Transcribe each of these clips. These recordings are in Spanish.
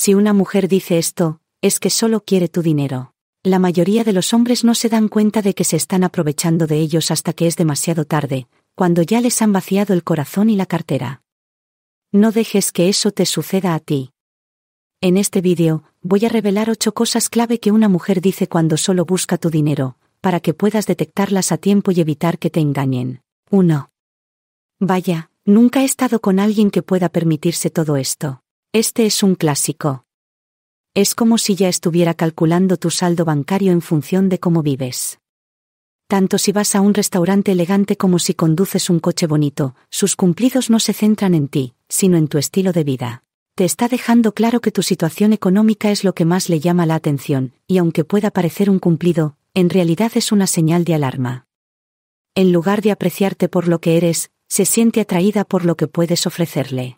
Si una mujer dice esto, es que solo quiere tu dinero. La mayoría de los hombres no se dan cuenta de que se están aprovechando de ellos hasta que es demasiado tarde, cuando ya les han vaciado el corazón y la cartera. No dejes que eso te suceda a ti. En este vídeo, voy a revelar ocho cosas clave que una mujer dice cuando solo busca tu dinero, para que puedas detectarlas a tiempo y evitar que te engañen. 1. Vaya, nunca he estado con alguien que pueda permitirse todo esto. Este es un clásico. Es como si ya estuviera calculando tu saldo bancario en función de cómo vives. Tanto si vas a un restaurante elegante como si conduces un coche bonito, sus cumplidos no se centran en ti, sino en tu estilo de vida. Te está dejando claro que tu situación económica es lo que más le llama la atención, y aunque pueda parecer un cumplido, en realidad es una señal de alarma. En lugar de apreciarte por lo que eres, se siente atraída por lo que puedes ofrecerle.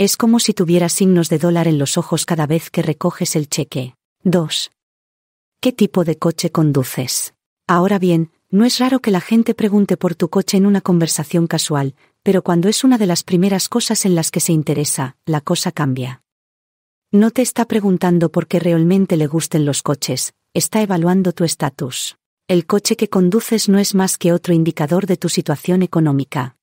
Es como si tuvieras signos de dólar en los ojos cada vez que recoges el cheque. 2. ¿Qué tipo de coche conduces? Ahora bien, no es raro que la gente pregunte por tu coche en una conversación casual, pero cuando es una de las primeras cosas en las que se interesa, la cosa cambia. No te está preguntando por qué realmente le gusten los coches, está evaluando tu estatus. El coche que conduces no es más que otro indicador de tu situación económica.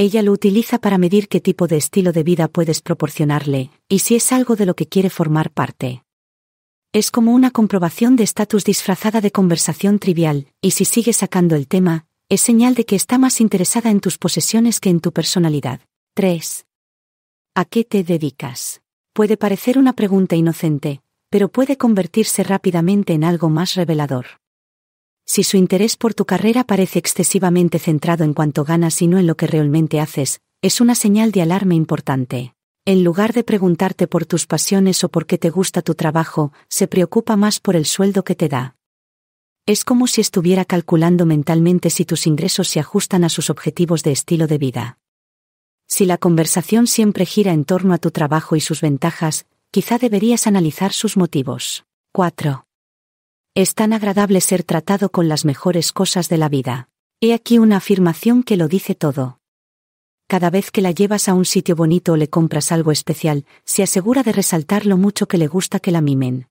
Ella lo utiliza para medir qué tipo de estilo de vida puedes proporcionarle, y si es algo de lo que quiere formar parte. Es como una comprobación de estatus disfrazada de conversación trivial, y si sigue sacando el tema, es señal de que está más interesada en tus posesiones que en tu personalidad. 3. ¿A qué te dedicas? Puede parecer una pregunta inocente, pero puede convertirse rápidamente en algo más revelador si su interés por tu carrera parece excesivamente centrado en cuanto ganas y no en lo que realmente haces, es una señal de alarma importante. En lugar de preguntarte por tus pasiones o por qué te gusta tu trabajo, se preocupa más por el sueldo que te da. Es como si estuviera calculando mentalmente si tus ingresos se ajustan a sus objetivos de estilo de vida. Si la conversación siempre gira en torno a tu trabajo y sus ventajas, quizá deberías analizar sus motivos. 4. Es tan agradable ser tratado con las mejores cosas de la vida. He aquí una afirmación que lo dice todo. Cada vez que la llevas a un sitio bonito o le compras algo especial, se asegura de resaltar lo mucho que le gusta que la mimen.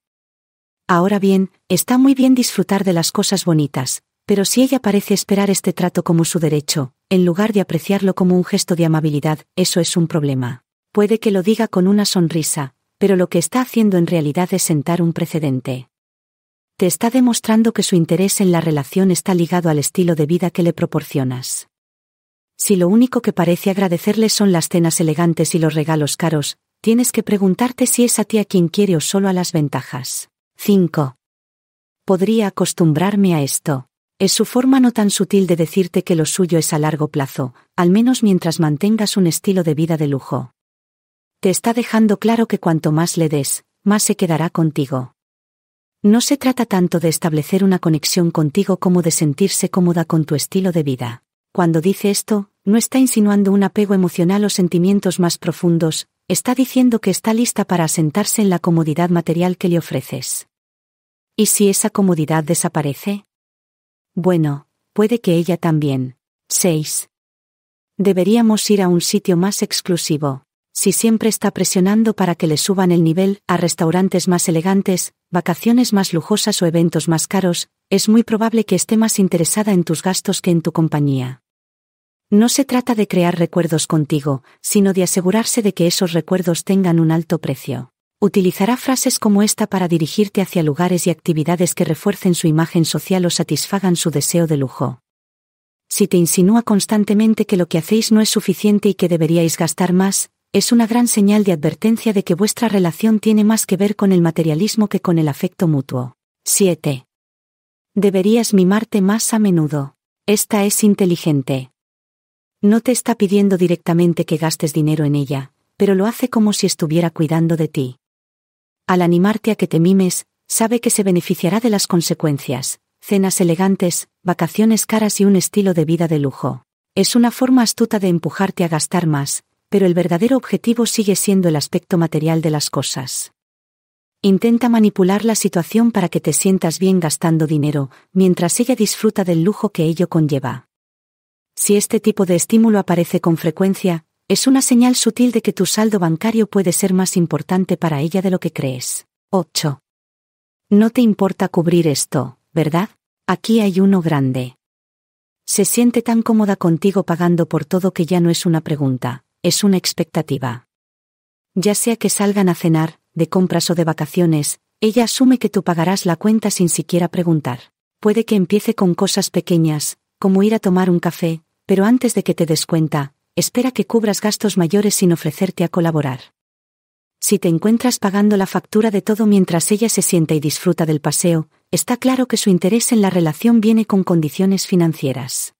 Ahora bien, está muy bien disfrutar de las cosas bonitas, pero si ella parece esperar este trato como su derecho, en lugar de apreciarlo como un gesto de amabilidad, eso es un problema. Puede que lo diga con una sonrisa, pero lo que está haciendo en realidad es sentar un precedente te está demostrando que su interés en la relación está ligado al estilo de vida que le proporcionas. Si lo único que parece agradecerle son las cenas elegantes y los regalos caros, tienes que preguntarte si es a ti a quien quiere o solo a las ventajas. 5. Podría acostumbrarme a esto. Es su forma no tan sutil de decirte que lo suyo es a largo plazo, al menos mientras mantengas un estilo de vida de lujo. Te está dejando claro que cuanto más le des, más se quedará contigo. No se trata tanto de establecer una conexión contigo como de sentirse cómoda con tu estilo de vida. Cuando dice esto, no está insinuando un apego emocional o sentimientos más profundos, está diciendo que está lista para asentarse en la comodidad material que le ofreces. ¿Y si esa comodidad desaparece? Bueno, puede que ella también. 6. Deberíamos ir a un sitio más exclusivo si siempre está presionando para que le suban el nivel a restaurantes más elegantes, vacaciones más lujosas o eventos más caros, es muy probable que esté más interesada en tus gastos que en tu compañía. No se trata de crear recuerdos contigo, sino de asegurarse de que esos recuerdos tengan un alto precio. Utilizará frases como esta para dirigirte hacia lugares y actividades que refuercen su imagen social o satisfagan su deseo de lujo. Si te insinúa constantemente que lo que hacéis no es suficiente y que deberíais gastar más, es una gran señal de advertencia de que vuestra relación tiene más que ver con el materialismo que con el afecto mutuo. 7. Deberías mimarte más a menudo. Esta es inteligente. No te está pidiendo directamente que gastes dinero en ella, pero lo hace como si estuviera cuidando de ti. Al animarte a que te mimes, sabe que se beneficiará de las consecuencias, cenas elegantes, vacaciones caras y un estilo de vida de lujo. Es una forma astuta de empujarte a gastar más, pero el verdadero objetivo sigue siendo el aspecto material de las cosas. Intenta manipular la situación para que te sientas bien gastando dinero, mientras ella disfruta del lujo que ello conlleva. Si este tipo de estímulo aparece con frecuencia, es una señal sutil de que tu saldo bancario puede ser más importante para ella de lo que crees. 8. No te importa cubrir esto, ¿verdad? Aquí hay uno grande. Se siente tan cómoda contigo pagando por todo que ya no es una pregunta, es una expectativa. Ya sea que salgan a cenar, de compras o de vacaciones, ella asume que tú pagarás la cuenta sin siquiera preguntar. Puede que empiece con cosas pequeñas, como ir a tomar un café, pero antes de que te des cuenta, espera que cubras gastos mayores sin ofrecerte a colaborar. Si te encuentras pagando la factura de todo mientras ella se sienta y disfruta del paseo, está claro que su interés en la relación viene con condiciones financieras.